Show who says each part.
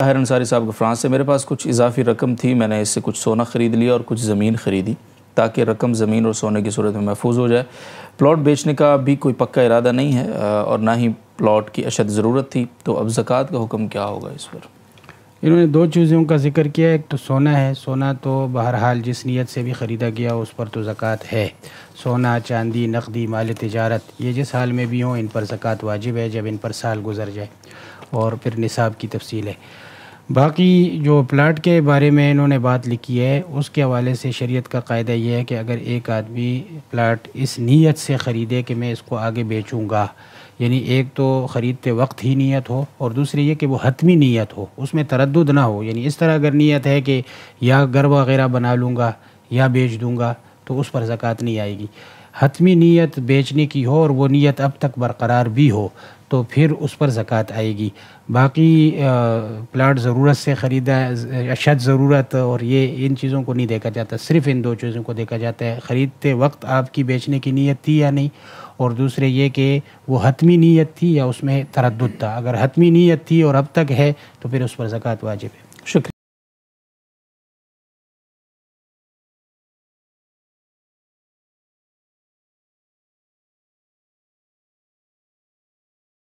Speaker 1: ताहिर अंसारी साहब का फ्रांस से मेरे पास कुछ इजाफी रकम थी मैंने इससे कुछ सोना ख़रीद लिया और कुछ ज़मीन ख़रीदी ताकि रकम ज़मीन और सोने की सूरत में महफूज हो जाए प्लॉट बेचने का भी कोई पक्का इरादा नहीं है और ना ही प्लॉट की अशद ज़रूरत थी तो अब ज़क़़त का हुक्म क्या होगा इस पर
Speaker 2: इन्होंने दो चीज़ों का जिक्र किया एक तो सोना है सोना तो बहरहाल जिस नीयत से भी ख़रीदा गया उस पर तो ज़क़़त है सोना चांदी नकदी माल तजारत ये जिस हाल में भी हों इन पर ज़क़़त वाजिब है जब इन पर साल गुजर जाए और फिर निसाब की तफसील है बाकी जो प्लाट के बारे में इन्होंने बात लिखी है उसके हवाले से शरीयत का कायदा यह है कि अगर एक आदमी प्लाट इस नीयत से ख़रीदे कि मैं इसको आगे बेचूँगा यानी एक तो ख़रीदते वक्त ही नीयत हो और दूसरी ये कि वो हतमी नीयत हो उसमें तरद ना हो यानी इस तरह अगर नीयत है कि या घर वगैरह बना लूँगा या बेच दूँगा तो उस पर ज़क़़त नहीं आएगी हतमी नीयत बेचने की हो और वो नीयत अब तक बरकरार भी हो तो फिर उस पर ज़क़़त आएगी बाकी प्लाट ज़रूरत से ख़रीदा अशद ज़रूरत और ये इन चीज़ों को नहीं देखा जाता सिर्फ़ इन दो चीज़ों को देखा जाता है ख़रीदते वक्त आपकी बेचने की नीयत थी या नहीं और दूसरे ये कि वो हतमी नीयत थी या उसमें तरद था अगर हतमी नीयत थी और अब तक है तो फिर उस पर
Speaker 1: ज़क़़त वाजिब है शुक्रिया